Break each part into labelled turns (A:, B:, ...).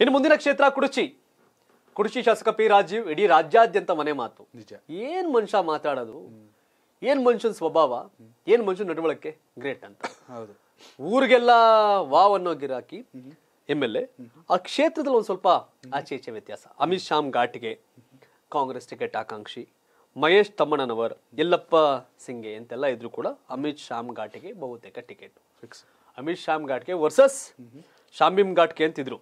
A: ಇನ್ನು ಮುಂದಿನ ಕ್ಷೇತ್ರ ಕುಡಚಿ ಕುಡಚಿ ಶಾಸಕ ಪಿ ರಾಜೀವ್ ಇಡೀ ರಾಜ್ಯಾದ್ಯಂತ ಮನೆ ಮಾತು ನಿಜ ಏನ್ ಮನುಷ್ಯ ಮಾತಾಡೋದು ಏನ್ ಮನುಷ್ಯನ ಸ್ವಭಾವ ಏನ್ ಮನುಷ್ಯನ ನಡವಳಿಕೆ ಗ್ರೇಟ್ ಅಂತ ಹೌದು ಊರಿಗೆಲ್ಲ ವಾವ್ ಅನ್ನೋ ಗಿರಾಕಿ ಎಮ್ ಎಲ್ ಎ ಆ ಕ್ಷೇತ್ರದಲ್ಲಿ ಒಂದು ಸ್ವಲ್ಪ ಆಚೆ ಈಚೆ ವ್ಯತ್ಯಾಸ ಅಮಿತ್ ಶಾಮ್ ಘಾಟ್ಗೆ ಕಾಂಗ್ರೆಸ್ ಟಿಕೆಟ್ ಆಕಾಂಕ್ಷಿ ಮಹೇಶ್ ತಮ್ಮಣ್ಣನವರ್ ಎಲ್ಲಪ್ಪ ಸಿಂಗೆ ಅಂತೆಲ್ಲ ಇದ್ರು ಕೂಡ ಅಮಿತ್ ಶಾಮ್ ಘಾಟ್ಗೆ ಬಹುತೇಕ ಟಿಕೆಟ್ ಫಿಕ್ಸ್ ಅಮಿತ್ ಶಾಮ್ ಘಾಟ್ಗೆ ವರ್ಸಸ್ ಶಾಮಿಮ್ ಘಾಟ್ಗೆ ಅಂತಿದ್ರು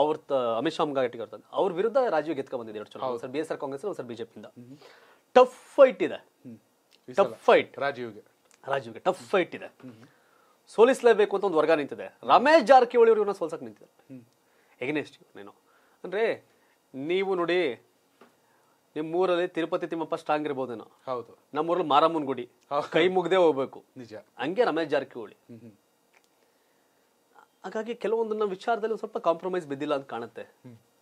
A: ಅವ್ರ ಅಮಿತ್ ಶಾ ಅವ್ರ ಅವ್ರ ವಿರುದ್ಧ ರಾಜೀವ್ ಗೆದ್ಕ ಬಂದಿದೆ ಎರಡು ಚುನಾವಣೆ sir B S R Congress sir BJP ಬಿಜೆಪಿಯಿಂದ ಟಫ್ ಫೈಟ್ ಇದೆ ಟಫ್ ಫೈಟ್ ರಾಜೀವ್ಗೆ ರಾಜೀವ್ಗೆ ಟಫ್ ಫೈಟ್ ಇದೆ ಸೋಲಿಸಲೇಬೇಕು ಅಂತ ಒಂದು ವರ್ಗ ನಿಂತಿದೆ ರಮೇಶ್ ಜಾರಕಿಹೊಳಿ ಅವ್ರಿಗೆ ಸೋಲ್ಸಕ್ ನಿಂತಿದೆ ಎಗ್ನೆಸ್ಟ್ ನೀನು ಅಂದ್ರೆ ನೀವು ನೋಡಿ ನಿಮ್ಮೂರಲ್ಲಿ ತಿರುಪತಿ ತಿಮ್ಮಪ್ಪ ಸ್ಟ್ರಾಂಗ್ ಇರ್ಬೋದೇನೋ ಹೌದು ನಮ್ಮೂರಲ್ಲಿ ಮಾರಮ್ಮನ ಗುಡಿ ಕೈ ಮುಗ್ದೇ ಹೋಗ್ಬೇಕು ನಿಜ ಹಂಗೆ ರಮೇಶ್ ಜಾರಕಿಹೊಳಿ ಹಾಗಾಗಿ ಕೆಲವೊಂದನ್ನ ವಿಚಾರದಲ್ಲಿ ಸ್ವಲ್ಪ ಕಾಂಪ್ರಮೈಸ್ ಬಿದ್ದಿಲ್ಲ ಅಂತ ಕಾಣುತ್ತೆ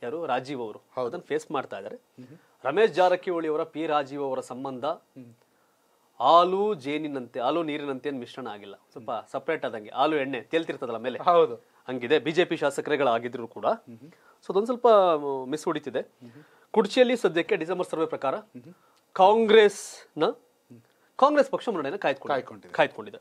A: ಯಾರು ರಾಜೀವ್ ಅವರು ಅದನ್ನ ಫೇಸ್ ಮಾಡ್ತಾ ಇದ್ದಾರೆ ರಮೇಶ್ ಜಾರಕಿಹೊಳಿ ಅವರ ಪಿ ರಾಜೀವ್ ಅವರ ಸಂಬಂಧ ಹಾಲು ಜೇನಿನಂತೆ ಹಾಲು ನೀರಿನಂತೆ ಏನು ಮಿಶ್ರಣ ಆಗಿಲ್ಲ ಸ್ವಲ್ಪ ಸಪ್ರೇಟ್ ಆದಂಗೆ ಹಾಲು ಎಣ್ಣೆ ತೇಲ್ತಿರ್ತದಲ್ಲ ಮೇಲೆ ಹೌದು ಹಂಗಿದೆ ಬಿಜೆಪಿ ಶಾಸಕರುಗಳಾಗಿದ್ರು ಕೂಡ ಸೊ ಅದೊಂದು ಸ್ವಲ್ಪ ಮಿಸ್ ಹೊಡಿತಿದೆ ಕುಡ್ಚಿಯಲ್ಲಿ ಸದ್ಯಕ್ಕೆ ಡಿಸೆಂಬರ್ ಸರ್ವೆ ಪ್ರಕಾರ ಕಾಂಗ್ರೆಸ್ನ ಕಾಂಗ್ರೆಸ್ ಪಕ್ಷ ಮುನ್ನಡೆಯನ್ನು ಕಾಯ್ದುಕೊಂಡು ಕಾಯ್ದುಕೊಂಡಿದೆ